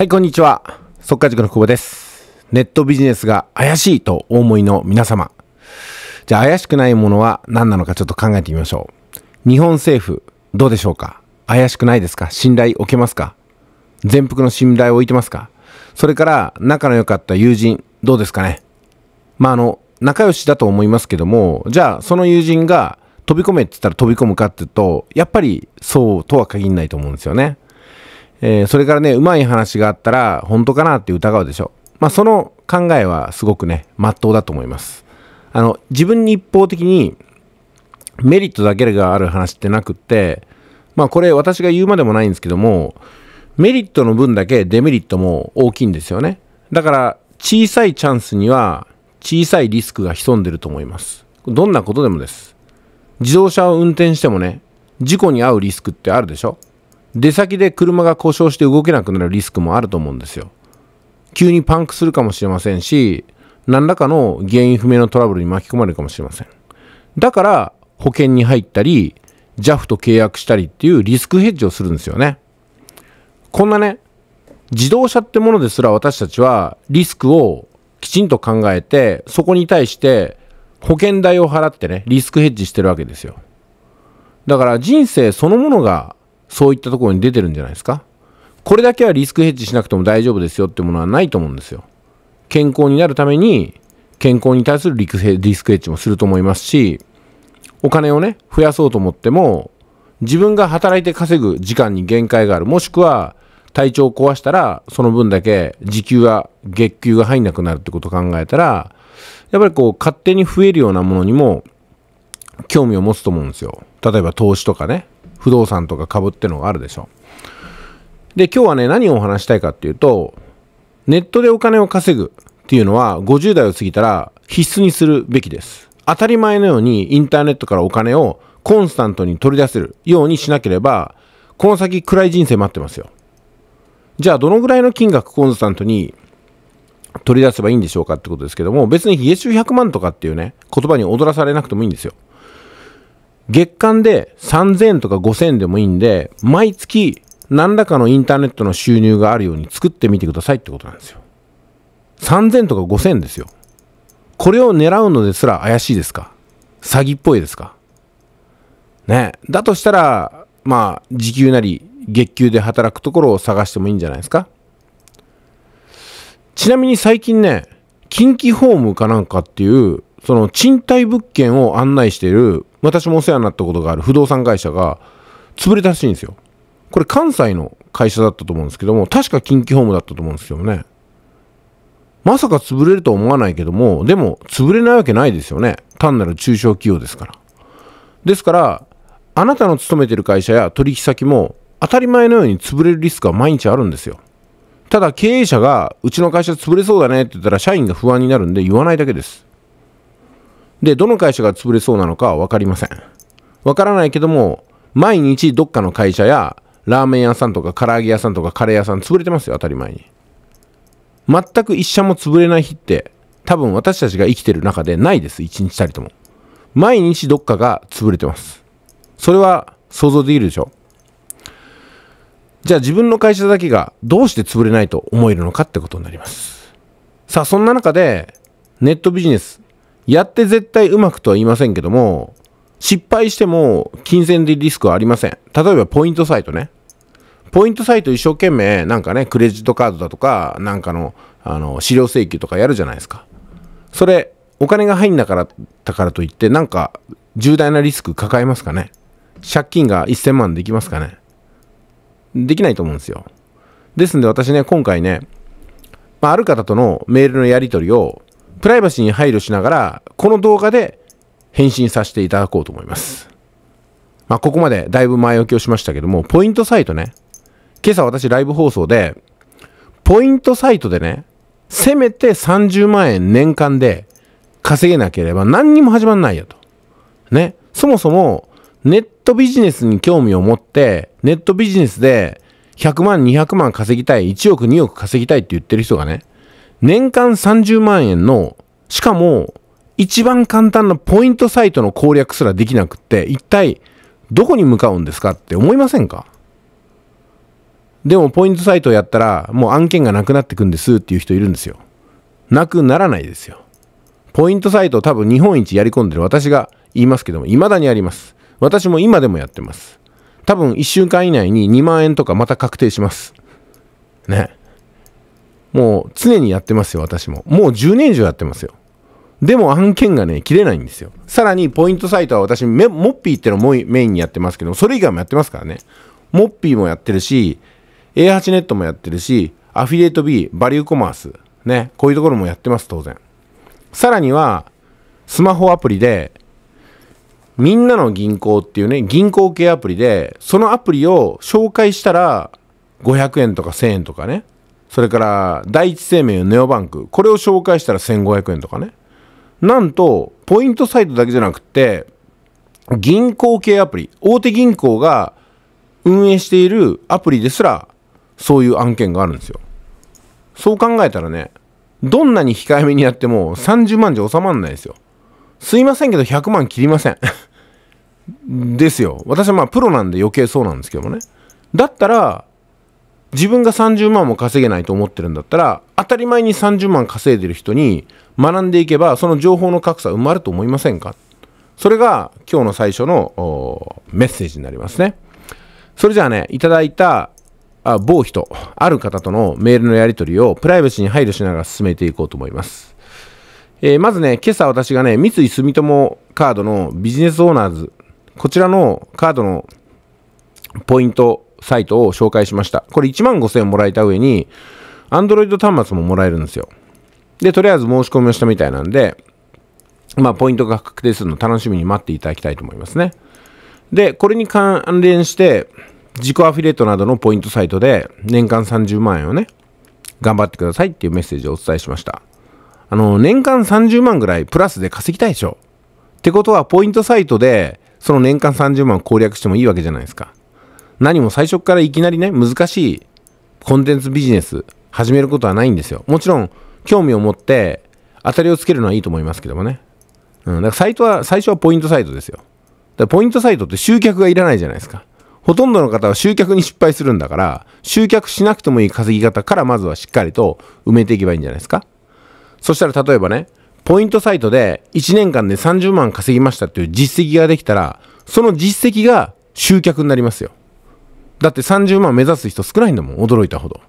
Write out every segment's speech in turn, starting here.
はい、こんにちは。速稼塾の久保です。ネットビジネスが怪しいとお思いの皆様。じゃあ怪しくないものは何なのかちょっと考えてみましょう。日本政府、どうでしょうか怪しくないですか信頼置けますか全幅の信頼を置いてますかそれから仲の良かった友人、どうですかねまあ、あの、仲良しだと思いますけども、じゃあその友人が飛び込めって言ったら飛び込むかって言うと、やっぱりそうとは限らないと思うんですよね。えー、それからね、うまい話があったら、本当かなって疑うでしょ。まあ、その考えはすごくね、まっとうだと思います。あの、自分に一方的にメリットだけがある話ってなくって、まあ、これ私が言うまでもないんですけども、メリットの分だけデメリットも大きいんですよね。だから、小さいチャンスには小さいリスクが潜んでると思います。どんなことでもです。自動車を運転してもね、事故に遭うリスクってあるでしょ出先で車が故障して動けなくなるリスクもあると思うんですよ。急にパンクするかもしれませんし、何らかの原因不明のトラブルに巻き込まれるかもしれません。だから、保険に入ったり、JAF と契約したりっていうリスクヘッジをするんですよね。こんなね、自動車ってものですら私たちはリスクをきちんと考えて、そこに対して保険代を払ってね、リスクヘッジしてるわけですよ。だから人生そのものがそういったところに出てるんじゃないですか。これだけはリスクヘッジしなくても大丈夫ですよってものはないと思うんですよ。健康になるために、健康に対するリスクヘッジもすると思いますし、お金をね、増やそうと思っても、自分が働いて稼ぐ時間に限界がある。もしくは、体調を壊したら、その分だけ時給が、月給が入んなくなるってことを考えたら、やっぱりこう、勝手に増えるようなものにも、興味を持つと思うんですよ。例えば投資とかね。不動産とか株ってのがあるでしょ。で、今日はね、何をお話したいかっていうと、ネットでお金を稼ぐっていうのは50代を過ぎたら必須にするべきです。当たり前のようにインターネットからお金をコンスタントに取り出せるようにしなければ、この先暗い人生待ってますよ。じゃあ、どのぐらいの金額コンスタントに取り出せばいいんでしょうかってことですけども、別に月収100万とかっていうね、言葉に踊らされなくてもいいんですよ。月間で3000とか5000でもいいんで、毎月何らかのインターネットの収入があるように作ってみてくださいってことなんですよ。3000とか5000ですよ。これを狙うのですら怪しいですか詐欺っぽいですかね。だとしたら、まあ、時給なり月給で働くところを探してもいいんじゃないですかちなみに最近ね、近畿ホームかなんかっていう、その賃貸物件を案内している私もお世話になったことがある不動産会社が潰れたらしいんですよ。これ関西の会社だったと思うんですけども、確か近畿ホームだったと思うんですけどね。まさか潰れるとは思わないけども、でも潰れないわけないですよね。単なる中小企業ですから。ですから、あなたの勤めてる会社や取引先も当たり前のように潰れるリスクは毎日あるんですよ。ただ経営者がうちの会社潰れそうだねって言ったら社員が不安になるんで言わないだけです。で、どの会社が潰れそうなのかはわかりません。わからないけども、毎日どっかの会社や、ラーメン屋さんとか唐揚げ屋さんとかカレー屋さん潰れてますよ、当たり前に。全く一社も潰れない日って、多分私たちが生きてる中でないです、一日たりとも。毎日どっかが潰れてます。それは想像できるでしょじゃあ自分の会社だけがどうして潰れないと思えるのかってことになります。さあ、そんな中で、ネットビジネス、やって絶対うまくとは言いませんけども、失敗しても金銭でリスクはありません。例えばポイントサイトね。ポイントサイト一生懸命なんかね、クレジットカードだとか、なんかの、あの、資料請求とかやるじゃないですか。それ、お金が入んだから、たからといって、なんか、重大なリスク抱えますかね借金が1000万できますかねできないと思うんですよ。ですんで私ね、今回ね、まあ、ある方とのメールのやり取りを、プライバシーに配慮しながら、この動画で返信させていただこうと思います。まあ、ここまでだいぶ前置きをしましたけども、ポイントサイトね。今朝私ライブ放送で、ポイントサイトでね、せめて30万円年間で稼げなければ何にも始まんないよと。ね。そもそも、ネットビジネスに興味を持って、ネットビジネスで100万、200万稼ぎたい、1億、2億稼ぎたいって言ってる人がね、年間30万円の、しかも、一番簡単なポイントサイトの攻略すらできなくって、一体、どこに向かうんですかって思いませんかでも、ポイントサイトをやったら、もう案件がなくなってくんですっていう人いるんですよ。なくならないですよ。ポイントサイトを多分日本一やり込んでる私が言いますけども、未だにあります。私も今でもやってます。多分一週間以内に2万円とかまた確定します。ね。もう常にやってますよ、私も。もう10年以上やってますよ。でも案件がね、切れないんですよ。さらにポイントサイトは私、モッピーってのもメインにやってますけど、それ以外もやってますからね。モッピーもやってるし、A8 ネットもやってるし、アフィリエイト B、バリューコマース、ね、こういうところもやってます、当然。さらには、スマホアプリで、みんなの銀行っていうね、銀行系アプリで、そのアプリを紹介したら、500円とか1000円とかね、それから第一生命のネオバンクこれを紹介したら1500円とかねなんとポイントサイトだけじゃなくて銀行系アプリ大手銀行が運営しているアプリですらそういう案件があるんですよそう考えたらねどんなに控えめにやっても30万じゃ収まんないですよすいませんけど100万切りません ですよ私はまあプロなんで余計そうなんですけどもねだったら自分が30万も稼げないと思ってるんだったら、当たり前に30万稼いでる人に学んでいけば、その情報の格差埋まると思いませんかそれが今日の最初のメッセージになりますね。それじゃあね、いただいたあ某人、ある方とのメールのやり取りをプライバシーに配慮しながら進めていこうと思います。えー、まずね、今朝私がね、三井住友カードのビジネスオーナーズ、こちらのカードのポイントサイトを紹介しました。これ1万5000円もらえた上に、Android 端末ももらえるんですよ。で、とりあえず申し込みをしたみたいなんで、まあ、ポイントが確定するの楽しみに待っていただきたいと思いますね。で、これに関連して、自己アフィリエイトなどのポイントサイトで、年間30万円をね、頑張ってくださいっていうメッセージをお伝えしました。あの、年間30万ぐらいプラスで稼ぎたいでしょ。ってことは、ポイントサイトで、その年間30万を攻略してもいいわけじゃないですか。何も最初からいきなりね、難しいコンテンツビジネス始めることはないんですよ。もちろん、興味を持って当たりをつけるのはいいと思いますけどもね。うん、だからサイトは、最初はポイントサイトですよ。だからポイントサイトって集客がいらないじゃないですか。ほとんどの方は集客に失敗するんだから、集客しなくてもいい稼ぎ方からまずはしっかりと埋めていけばいいんじゃないですか。そしたら例えばね、ポイントサイトで1年間で30万稼ぎましたっていう実績ができたら、その実績が集客になりますよ。だって30万目指す人少ないんだもん。驚いたほど。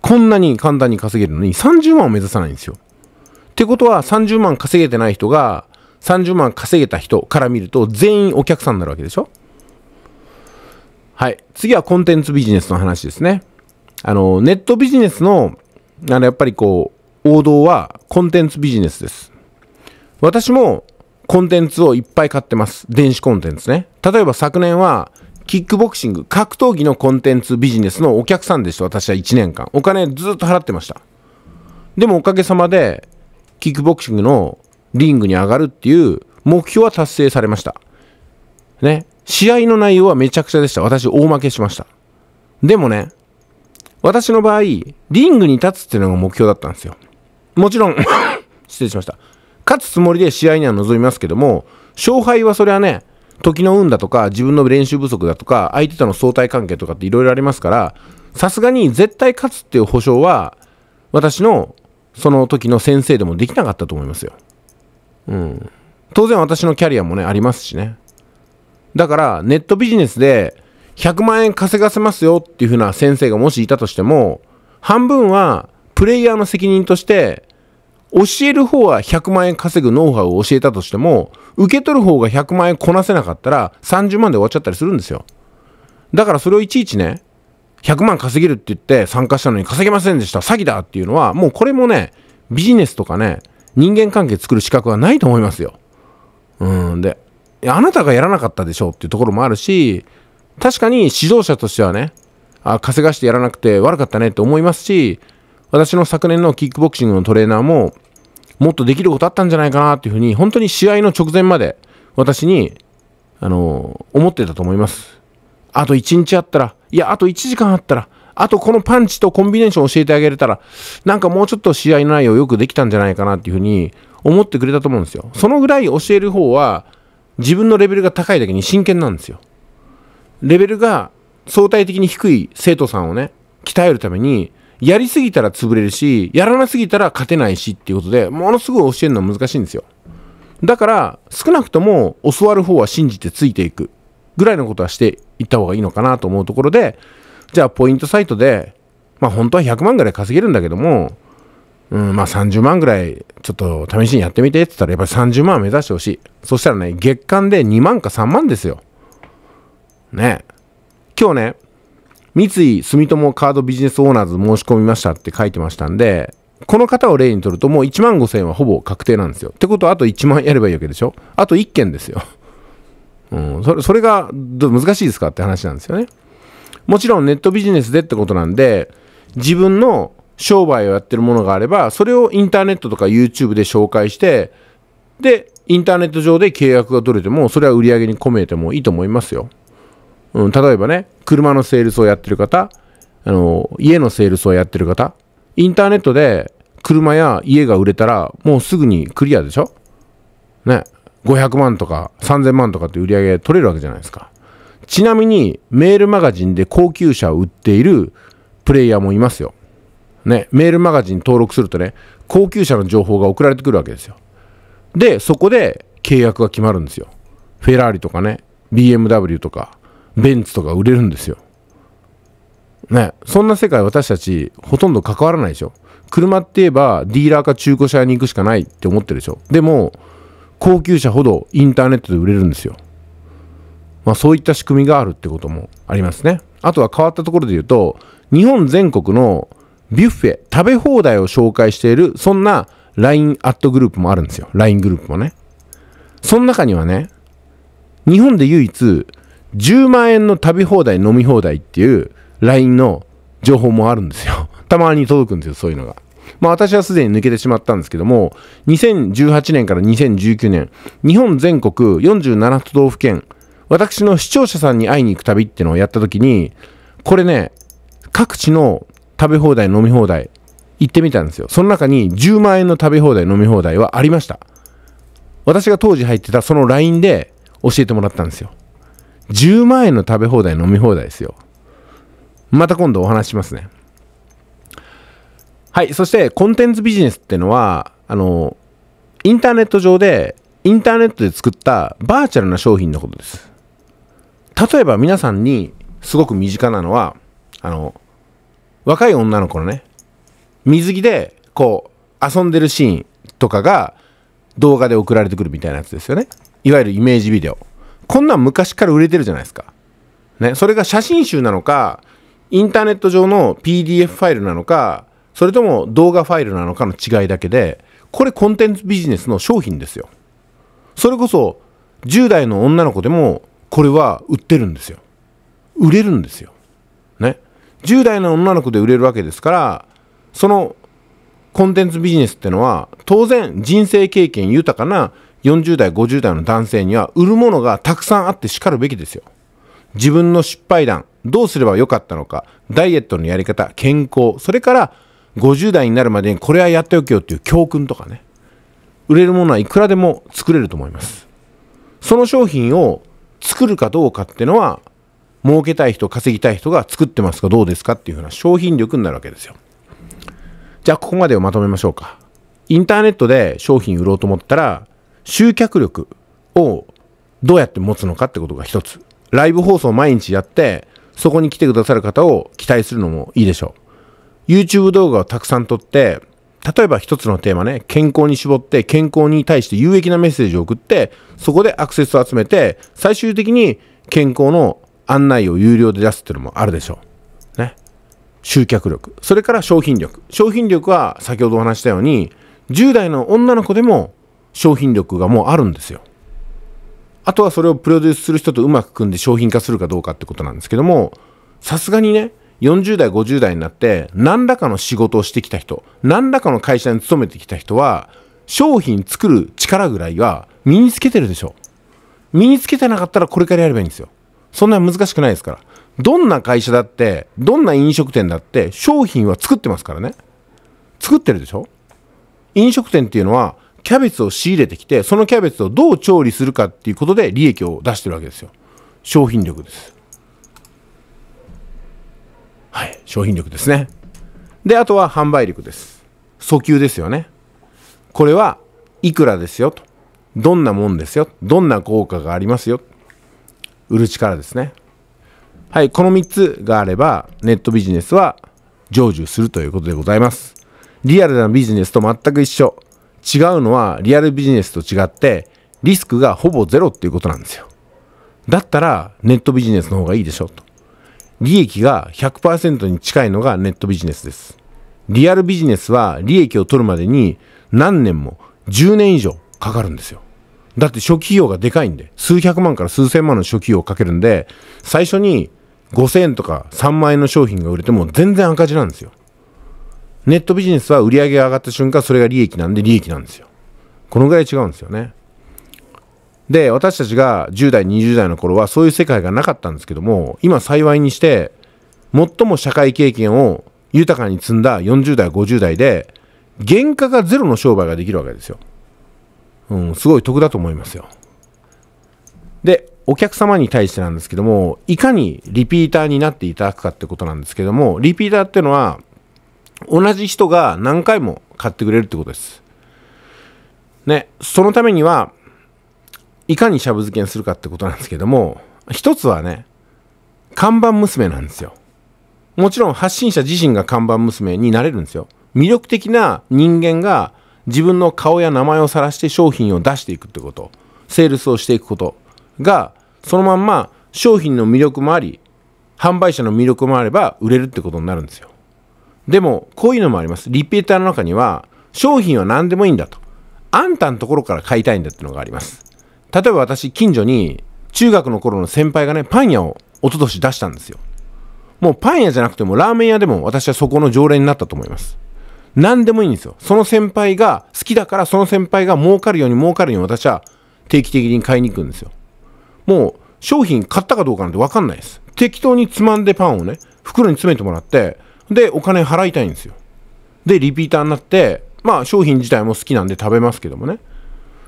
こんなに簡単に稼げるのに30万を目指さないんですよ。ってことは30万稼げてない人が30万稼げた人から見ると全員お客さんになるわけでしょはい。次はコンテンツビジネスの話ですね。あの、ネットビジネスの、あの、やっぱりこう、王道はコンテンツビジネスです。私もコンテンツをいっぱい買ってます。電子コンテンツね。例えば昨年はキックボクシング、格闘技のコンテンツビジネスのお客さんでした、私は1年間。お金ずっと払ってました。でもおかげさまで、キックボクシングのリングに上がるっていう目標は達成されました。ね。試合の内容はめちゃくちゃでした。私、大負けしました。でもね、私の場合、リングに立つっていうのが目標だったんですよ。もちろん 失礼しました。勝つつもりで試合には臨みますけども、勝敗はそれはね、時の運だとか、自分の練習不足だとか、相手との相対関係とかっていろいろありますから、さすがに絶対勝つっていう保証は、私のその時の先生でもできなかったと思いますよ。うん。当然私のキャリアもね、ありますしね。だから、ネットビジネスで100万円稼がせますよっていう風な先生がもしいたとしても、半分はプレイヤーの責任として教える方は100万円稼ぐノウハウを教えたとしても、受け取る方が100万円こなせなかったら30万で終わっちゃったりするんですよ。だからそれをいちいちね、100万稼げるって言って参加したのに稼げませんでした、詐欺だっていうのは、もうこれもね、ビジネスとかね、人間関係作る資格はないと思いますよ。うん。で、あなたがやらなかったでしょっていうところもあるし、確かに指導者としてはね、あ稼がしてやらなくて悪かったねって思いますし、私の昨年のキックボクシングのトレーナーも、もっとできることあったんじゃないかなっていうふうに、本当に試合の直前まで私に、あのー、思ってたと思います。あと1日あったら、いや、あと1時間あったら、あとこのパンチとコンビネーション教えてあげれたら、なんかもうちょっと試合の内容よくできたんじゃないかなっていうふうに思ってくれたと思うんですよ。そのぐらい教える方は、自分のレベルが高いだけに真剣なんですよ。レベルが相対的に低い生徒さんをね、鍛えるために、やりすぎたら潰れるし、やらなすぎたら勝てないしっていうことで、ものすごい教えるのは難しいんですよ。だから、少なくとも教わる方は信じてついていくぐらいのことはしていった方がいいのかなと思うところで、じゃあポイントサイトで、まあ本当は100万ぐらい稼げるんだけども、うん、まあ30万ぐらいちょっと試しにやってみてって言ったらやっぱり30万目指してほしい。そしたらね、月間で2万か3万ですよ。ね。今日ね、三井住友カードビジネスオーナーズ申し込みましたって書いてましたんで、この方を例にとるともう1万5000円はほぼ確定なんですよ。ってことはあと1万やればいいわけでしょあと1件ですよ。うん、それそれが難しいですかって話なんですよね。もちろんネットビジネスでってことなんで、自分の商売をやってるものがあれば、それをインターネットとか YouTube で紹介して、で、インターネット上で契約が取れても、それは売り上げに込めてもいいと思いますよ。うん、例えばね、車のセールスをやってる方、あの、家のセールスをやってる方、インターネットで車や家が売れたら、もうすぐにクリアでしょね。500万とか3000万とかって売り上げ取れるわけじゃないですか。ちなみに、メールマガジンで高級車を売っているプレイヤーもいますよ。ね。メールマガジン登録するとね、高級車の情報が送られてくるわけですよ。で、そこで契約が決まるんですよ。フェラーリとかね、BMW とか、ベンツとか売れるんですよ。ね、そんな世界私たちほとんど関わらないでしょ。車って言えばディーラーか中古車屋に行くしかないって思ってるでしょ。でも、高級車ほどインターネットで売れるんですよ。まあそういった仕組みがあるってこともありますね。あとは変わったところで言うと、日本全国のビュッフェ、食べ放題を紹介している、そんな LINE アットグループもあるんですよ。LINE グループもね。その中にはね、日本で唯一10万円の食べ放題飲み放題っていう LINE の情報もあるんですよ。たまに届くんですよ、そういうのが。まあ私はすでに抜けてしまったんですけども、2018年から2019年、日本全国47都道府県、私の視聴者さんに会いに行く旅っていうのをやった時に、これね、各地の食べ放題、飲み放題、行ってみたんですよ。その中に10万円の食べ放題、飲み放題はありました。私が当時入ってたその LINE で教えてもらったんですよ。10万円の食べ放題飲み放題ですよまた今度お話しますねはいそしてコンテンツビジネスってのはあのインターネット上でインターネットで作ったバーチャルな商品のことです例えば皆さんにすごく身近なのはあの若い女の子のね水着でこう遊んでるシーンとかが動画で送られてくるみたいなやつですよねいわゆるイメージビデオこんなん昔から売れてるじゃないですか。ね、それが写真集なのか、インターネット上の PDF ファイルなのか、それとも動画ファイルなのかの違いだけで、これコンテンツビジネスの商品ですよ。それこそ、10代の女の子でも、これは売ってるんですよ。売れるんですよ。ね。10代の女の子で売れるわけですから、そのコンテンツビジネスってのは、当然人生経験豊かな40代、50代の男性には売るものがたくさんあって叱るべきですよ。自分の失敗談、どうすればよかったのか、ダイエットのやり方、健康、それから50代になるまでにこれはやっておけよっていう教訓とかね。売れるものはいくらでも作れると思います。その商品を作るかどうかってのは、儲けたい人、稼ぎたい人が作ってますかどうですかっていうふうな商品力になるわけですよ。じゃあここまでをまとめましょうか。インターネットで商品売ろうと思ったら、集客力をどうやって持つのかってことが一つ。ライブ放送を毎日やって、そこに来てくださる方を期待するのもいいでしょう。YouTube 動画をたくさん撮って、例えば一つのテーマね、健康に絞って健康に対して有益なメッセージを送って、そこでアクセスを集めて、最終的に健康の案内を有料で出すっていうのもあるでしょう。ね。集客力。それから商品力。商品力は先ほどお話したように、10代の女の子でも商品力がもうあるんですよ。あとはそれをプロデュースする人とうまく組んで商品化するかどうかってことなんですけども、さすがにね、40代、50代になって、何らかの仕事をしてきた人、何らかの会社に勤めてきた人は、商品作る力ぐらいは身につけてるでしょ。身につけてなかったらこれからやればいいんですよ。そんな難しくないですから。どんな会社だって、どんな飲食店だって、商品は作ってますからね。作ってるでしょ飲食店っていうのは、キャベツを仕入れてきて、そのキャベツをどう調理するかっていうことで利益を出してるわけですよ。商品力です。はい、商品力ですね。で、あとは販売力です。訴求ですよね。これはいくらですよと。どんなもんですよ。どんな効果がありますよ。売る力ですね。はい、この3つがあれば、ネットビジネスは成就するということでございます。リアルなビジネスと全く一緒。違うのはリアルビジネスと違ってリスクがほぼゼロっていうことなんですよ。だったらネットビジネスの方がいいでしょと。利益が100%に近いのがネットビジネスです。リアルビジネスは利益を取るまでに何年も10年以上かかるんですよ。だって初期費用がでかいんで、数百万から数千万の初期費用をかけるんで、最初に5000円とか3万円の商品が売れても全然赤字なんですよ。ネットビジネスは売り上げが上がった瞬間、それが利益なんで利益なんですよ。このぐらい違うんですよね。で、私たちが10代、20代の頃はそういう世界がなかったんですけども、今幸いにして、最も社会経験を豊かに積んだ40代、50代で、原価がゼロの商売ができるわけですよ。うん、すごい得だと思いますよ。で、お客様に対してなんですけども、いかにリピーターになっていただくかってことなんですけども、リピーターっていうのは、同じ人が何回も買ってくれるってことです。ね、そのためには、いかにシャブ漬けにするかってことなんですけども、一つはね、看板娘なんですよ。もちろん発信者自身が看板娘になれるんですよ。魅力的な人間が自分の顔や名前を晒して商品を出していくってこと、セールスをしていくことが、そのまんま商品の魅力もあり、販売者の魅力もあれば売れるってことになるんですよ。でも、こういうのもあります。リピーターの中には、商品は何でもいいんだと。あんたのところから買いたいんだってのがあります。例えば私、近所に、中学の頃の先輩がね、パン屋を一昨年出したんですよ。もうパン屋じゃなくてもラーメン屋でも私はそこの常連になったと思います。何でもいいんですよ。その先輩が好きだから、その先輩が儲かるように儲かるように私は定期的に買いに行くんですよ。もう商品買ったかどうかなんてわかんないです。適当につまんでパンをね、袋に詰めてもらって、で、お金払いたいんですよ。で、リピーターになって、まあ、商品自体も好きなんで食べますけどもね。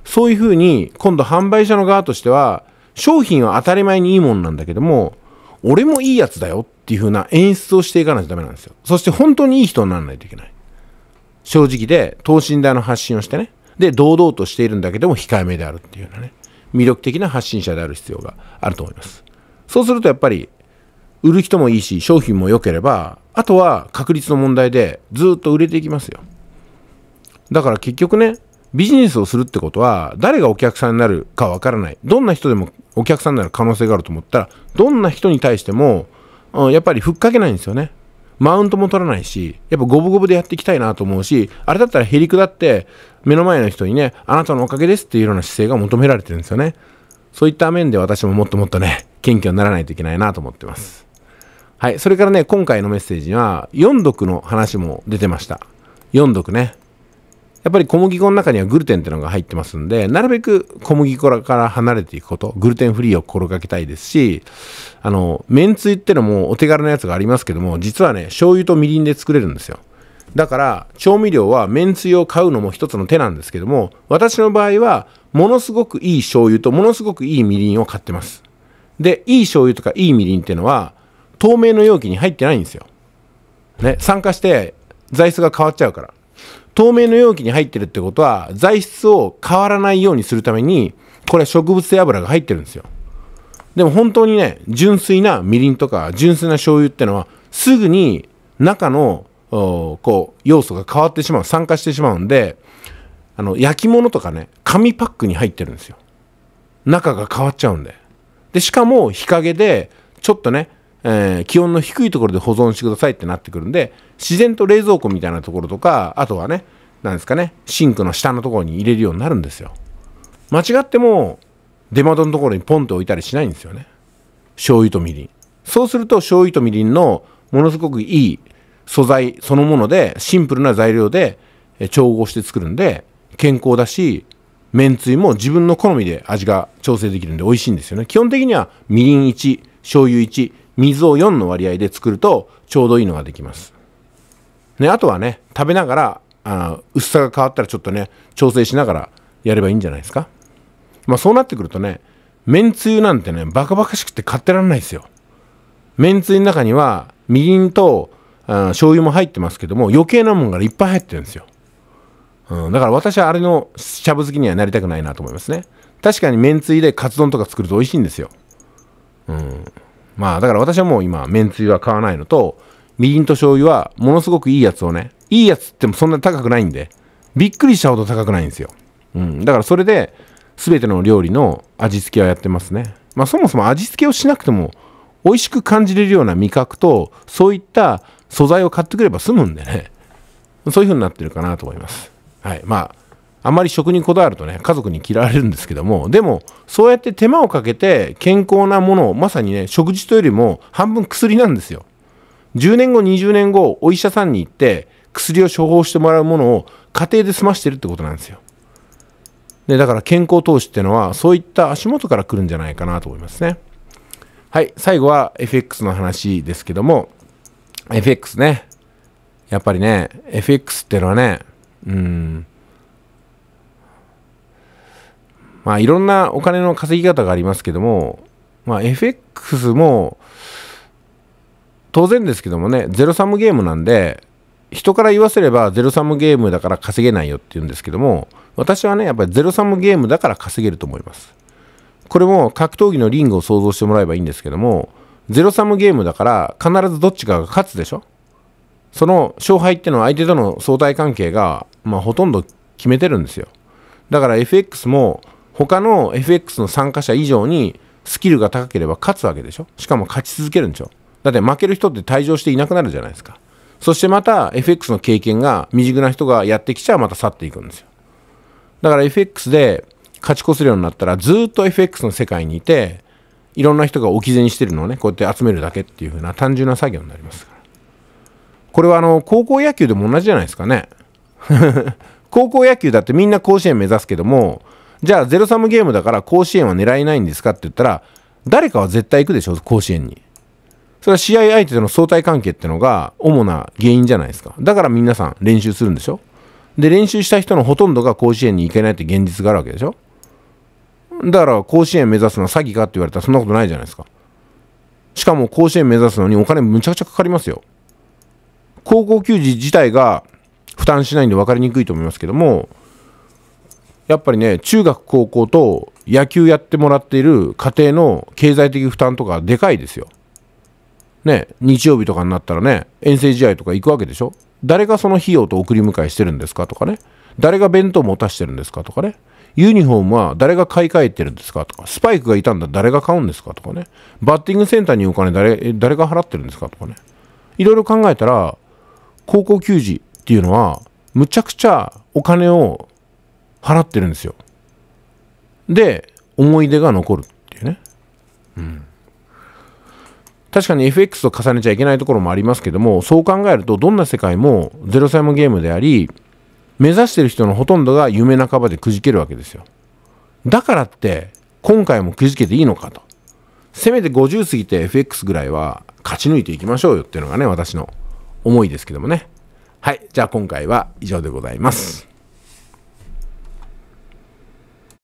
そういうふうに、今度販売者の側としては、商品は当たり前にいいもんなんだけども、俺もいいやつだよっていう風な演出をしていかないとダメなんですよ。そして本当にいい人にならないといけない。正直で、等身大の発信をしてね。で、堂々としているんだけども控えめであるっていうようなね、魅力的な発信者である必要があると思います。そうするとやっぱり、売る人もいいし、商品も良ければ、あとは確率の問題でずっと売れていきますよ。だから結局ね、ビジネスをするってことは、誰がお客さんになるかわからない。どんな人でもお客さんになる可能性があると思ったら、どんな人に対しても、うん、やっぱりふっかけないんですよね。マウントも取らないし、やっぱ五分五分でやっていきたいなと思うし、あれだったらへりくだって、目の前の人にね、あなたのおかげですっていうような姿勢が求められてるんですよね。そういった面で私ももっともっとね、謙虚にならないといけないなと思ってます。はい。それからね、今回のメッセージには、4毒の話も出てました。4毒ね。やっぱり小麦粉の中にはグルテンってのが入ってますんで、なるべく小麦粉から離れていくこと、グルテンフリーを心がけたいですし、あの、麺つゆってのもお手軽なやつがありますけども、実はね、醤油とみりんで作れるんですよ。だから、調味料は麺つゆを買うのも一つの手なんですけども、私の場合は、ものすごくいい醤油とものすごくいいみりんを買ってます。で、いい醤油とかいいみりんっていうのは、透明の容器に入ってないんですよ。ね、酸化して材質が変わっちゃうから。透明の容器に入ってるってことは、材質を変わらないようにするために、これは植物性油が入ってるんですよ。でも本当にね、純粋なみりんとか、純粋な醤油ってのは、すぐに中の、こう、要素が変わってしまう、酸化してしまうんで、あの、焼き物とかね、紙パックに入ってるんですよ。中が変わっちゃうんで。で、しかも日陰で、ちょっとね、えー、気温の低いところで保存してくださいってなってくるんで、自然と冷蔵庫みたいなところとか、あとはね、何ですかね、シンクの下のところに入れるようになるんですよ。間違っても、出窓のところにポンと置いたりしないんですよね。醤油とみりん。そうすると、醤油とみりんのものすごくいい素材そのもので、シンプルな材料で調合して作るんで、健康だし、めんつゆも自分の好みで味が調整できるんで美味しいんですよね。基本的にはみりん1、醤油1、水を4の割合で作るとちょうどいいのができます。ね、あとはね、食べながら、あ薄さが変わったらちょっとね、調整しながらやればいいんじゃないですか。まあそうなってくるとね、めんつゆなんてね、バカバカしくて買ってらんないですよ。めんつゆの中には、みりんとあ醤油も入ってますけども、余計なもんがいっぱい入ってるんですよ。うん、だから私はあれのしゃぶ好きにはなりたくないなと思いますね。確かにめんつゆでカツ丼とか作ると美味しいんですよ。うん。まあ、だから私はもう今、めんつゆは買わないのと、みりんと醤油はものすごくいいやつをね、いいやつってもそんなに高くないんで、びっくりしたほど高くないんですよ。うん。だからそれで、全ての料理の味付けはやってますね。まあそもそも味付けをしなくても、美味しく感じれるような味覚と、そういった素材を買ってくれば済むんでね。そういう風になってるかなと思います。はい。まあ、あまり食にこだわるとね、家族に嫌われるんですけども、でも、そうやって手間をかけて健康なものを、まさにね、食事というよりも半分薬なんですよ。10年後、20年後、お医者さんに行って、薬を処方してもらうものを家庭で済ましてるってことなんですよ。で、だから健康投資ってのは、そういった足元から来るんじゃないかなと思いますね。はい、最後は FX の話ですけども、FX ね。やっぱりね、FX っていうのはね、うん、まあ、いろんなお金の稼ぎ方がありますけども、まあ、FX も、当然ですけどもね、ゼロサムゲームなんで、人から言わせればゼロサムゲームだから稼げないよって言うんですけども、私はね、やっぱりゼロサムゲームだから稼げると思います。これも格闘技のリングを想像してもらえばいいんですけども、ゼロサムゲームだから必ずどっちかが勝つでしょその勝敗っていうのは相手との相対関係が、まあ、ほとんど決めてるんですよ。だから FX も他の FX の参加者以上にスキルが高ければ勝つわけでしょしかも勝ち続けるんでしょだって負ける人って退場していなくなるじゃないですかそしてまた FX の経験が未熟な人がやってきちゃまた去っていくんですよだから FX で勝ち越せるようになったらずっと FX の世界にいていろんな人が置き銭してるのをねこうやって集めるだけっていう風な単純な作業になりますからこれはあの高校野球でも同じじゃないですかね 高校野球だってみんな甲子園目指すけどもじゃあゼロサムゲームだから甲子園は狙えないんですかって言ったら、誰かは絶対行くでしょ、甲子園に。それは試合相手との相対関係ってのが主な原因じゃないですか。だから皆さん練習するんでしょで、練習した人のほとんどが甲子園に行けないって現実があるわけでしょだから甲子園目指すのは詐欺かって言われたらそんなことないじゃないですか。しかも甲子園目指すのにお金むちゃくちゃかかりますよ。高校球児自体が負担しないんで分かりにくいと思いますけども、やっぱりね、中学、高校と野球やってもらっている家庭の経済的負担とかでかいですよ。ね、日曜日とかになったらね、遠征試合とか行くわけでしょ。誰がその費用と送り迎えしてるんですかとかね。誰が弁当持たしてるんですかとかね。ユニフォームは誰が買い替えてるんですかとか、スパイクがいたんだ誰が買うんですかとかね。バッティングセンターにお金誰誰が払ってるんですかとかね。いろいろ考えたら、高校球児っていうのは、むちゃくちゃお金を払ってるんですよ。で、思い出が残るっていうね。うん。確かに FX と重ねちゃいけないところもありますけども、そう考えると、どんな世界もゼロ債務ゲームであり、目指してる人のほとんどが夢半ばでくじけるわけですよ。だからって、今回もくじけていいのかと。せめて50過ぎて FX ぐらいは勝ち抜いていきましょうよっていうのがね、私の思いですけどもね。はい。じゃあ今回は以上でございます。